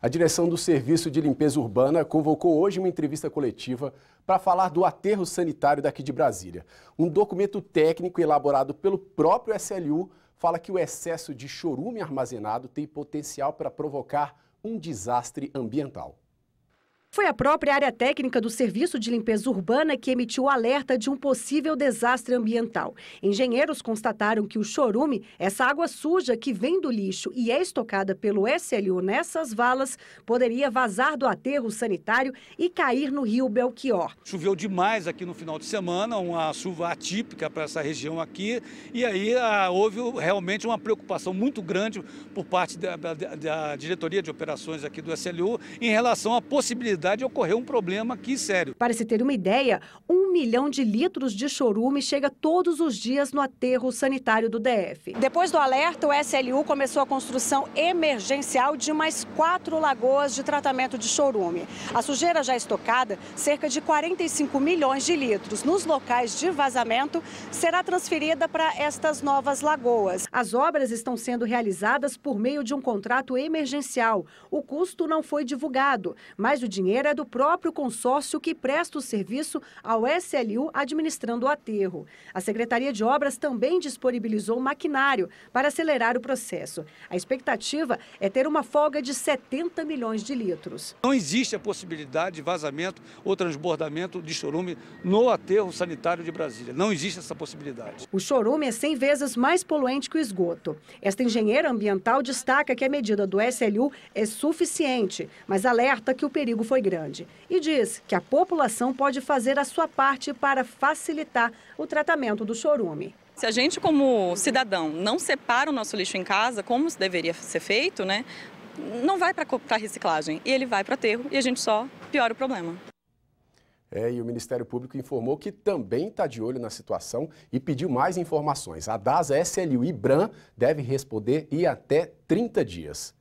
A direção do Serviço de Limpeza Urbana convocou hoje uma entrevista coletiva para falar do aterro sanitário daqui de Brasília. Um documento técnico elaborado pelo próprio SLU fala que o excesso de chorume armazenado tem potencial para provocar um desastre ambiental. Foi a própria área técnica do Serviço de Limpeza Urbana que emitiu o alerta de um possível desastre ambiental. Engenheiros constataram que o chorume, essa água suja que vem do lixo e é estocada pelo SLU nessas valas, poderia vazar do aterro sanitário e cair no rio Belchior. Choveu demais aqui no final de semana, uma chuva atípica para essa região aqui, e aí ah, houve realmente uma preocupação muito grande por parte da, da, da diretoria de operações aqui do SLU em relação à possibilidade possibilidade ocorrer um problema aqui sério. Para se ter uma ideia, um milhão de litros de chorume chega todos os dias no aterro sanitário do DF. Depois do alerta, o SLU começou a construção emergencial de mais quatro lagoas de tratamento de chorume. A sujeira já é estocada, cerca de 45 milhões de litros, nos locais de vazamento, será transferida para estas novas lagoas. As obras estão sendo realizadas por meio de um contrato emergencial. O custo não foi divulgado, mas o dinheiro engenheira é do próprio consórcio que presta o serviço ao SLU administrando o aterro. A Secretaria de Obras também disponibilizou maquinário para acelerar o processo. A expectativa é ter uma folga de 70 milhões de litros. Não existe a possibilidade de vazamento ou transbordamento de chorume no aterro sanitário de Brasília. Não existe essa possibilidade. O chorume é 100 vezes mais poluente que o esgoto. Esta engenheira ambiental destaca que a medida do SLU é suficiente, mas alerta que o perigo foi foi grande e diz que a população pode fazer a sua parte para facilitar o tratamento do chorume. Se a gente, como cidadão, não separa o nosso lixo em casa, como deveria ser feito, né? Não vai para reciclagem e ele vai para aterro e a gente só piora o problema. É, e o Ministério Público informou que também está de olho na situação e pediu mais informações. A DASA, SLU e BRAM deve responder e até 30 dias.